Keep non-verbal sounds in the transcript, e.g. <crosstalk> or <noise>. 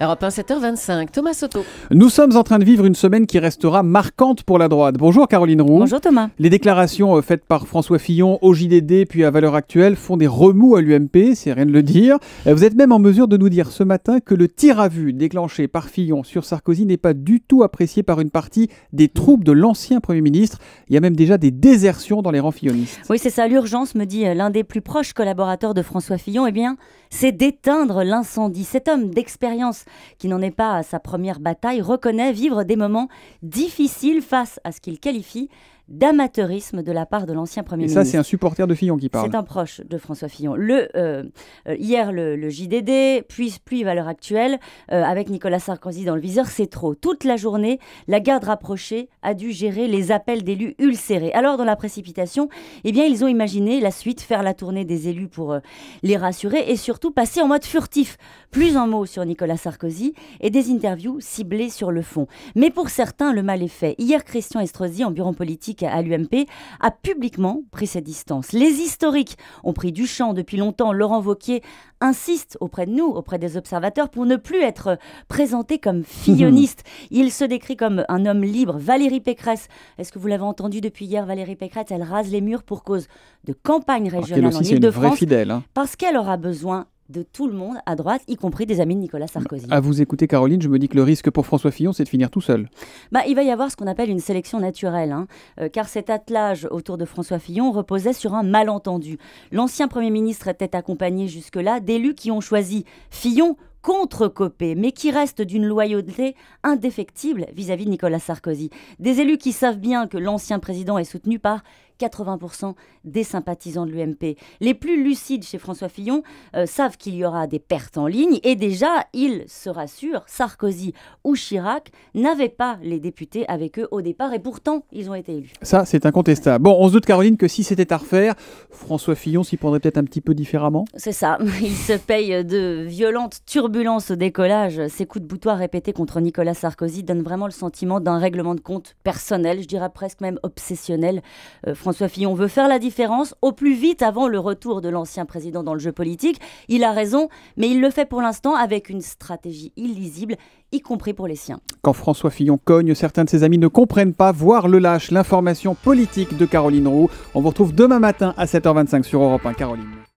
Europe 1, 7h25. Thomas Soto. Nous sommes en train de vivre une semaine qui restera marquante pour la droite. Bonjour Caroline Roux. Bonjour Thomas. Les déclarations euh, faites par François Fillon au JDD puis à Valeurs Actuelles font des remous à l'UMP, c'est rien de le dire. Euh, vous êtes même en mesure de nous dire ce matin que le tir à vue déclenché par Fillon sur Sarkozy n'est pas du tout apprécié par une partie des troupes de l'ancien Premier ministre. Il y a même déjà des désertions dans les rangs fillonistes. Oui, c'est ça. L'urgence, me dit euh, l'un des plus proches collaborateurs de François Fillon, et eh bien, c'est d'éteindre l'incendie. Cet homme d'expérience qui n'en est pas à sa première bataille, reconnaît vivre des moments difficiles face à ce qu'il qualifie d'amateurisme de la part de l'ancien Premier ministre. Et ça, c'est un supporter de Fillon qui parle. C'est un proche de François Fillon. Le, euh, euh, hier, le, JDD, puis, puis Valeurs Actuelles, euh, avec Nicolas Sarkozy dans le viseur, c'est trop. Toute la journée, la garde rapprochée a dû gérer les appels d'élus ulcérés. Alors, dans la précipitation, eh bien, ils ont imaginé la suite, faire la tournée des élus pour les rassurer et surtout passer en mode furtif. Plus un mot sur Nicolas Sarkozy et des interviews ciblées sur le fond. Mais pour certains, le mal est fait. Hier, Christian Estrosi, en bureau politique, à l'UMP, a publiquement pris cette distance. Les historiques ont pris du champ depuis longtemps. Laurent Vauquier insiste auprès de nous, auprès des observateurs, pour ne plus être présenté comme filloniste. <laughs> Il se décrit comme un homme libre. Valérie Pécresse, est-ce que vous l'avez entendu depuis hier, Valérie Pécresse, elle rase les murs pour cause de campagne régionale en Ile-de-France. Hein. Parce qu'elle aura besoin de tout le monde à droite, y compris des amis de Nicolas Sarkozy. À vous écouter, Caroline, je me dis que le risque pour François Fillon, c'est de finir tout seul. Bah, il va y avoir ce qu'on appelle une sélection naturelle, hein. euh, car cet attelage autour de François Fillon reposait sur un malentendu. L'ancien Premier ministre était accompagné jusque-là d'élus qui ont choisi Fillon contre Copé, mais qui restent d'une loyauté indéfectible vis à -vis de Nicolas Sarkozy. Des élus qui savent bien que l'ancien président est soutenu par 80% des sympathisants de l'UMP. Les plus lucides chez François Fillon euh, savent qu'il y aura des pertes en ligne et déjà, ils se rassurent, Sarkozy ou Chirac n'avaient pas les députés avec eux au départ et pourtant, ils ont été élus. Ça, c'est incontestable. Bon, on se doute, Caroline, que si c'était à refaire, François Fillon s'y prendrait peut-être un petit peu différemment C'est ça. <laughs> Il se paye de violentes turbulences au décollage. Ces coups de boutoir répétés contre Nicolas Sarkozy donnent vraiment le sentiment d'un règlement de compte personnel, je dirais presque même obsessionnel. Euh, François Fillon veut faire la différence au plus vite avant le retour de l'ancien président dans le jeu politique. Il a raison, mais il le fait pour l'instant avec une stratégie illisible, y compris pour les siens. Quand François Fillon cogne, certains de ses amis ne comprennent pas, voire le lâchent. L'information politique de Caroline Roux. On vous retrouve demain matin à 7h25 sur Europe 1. Caroline.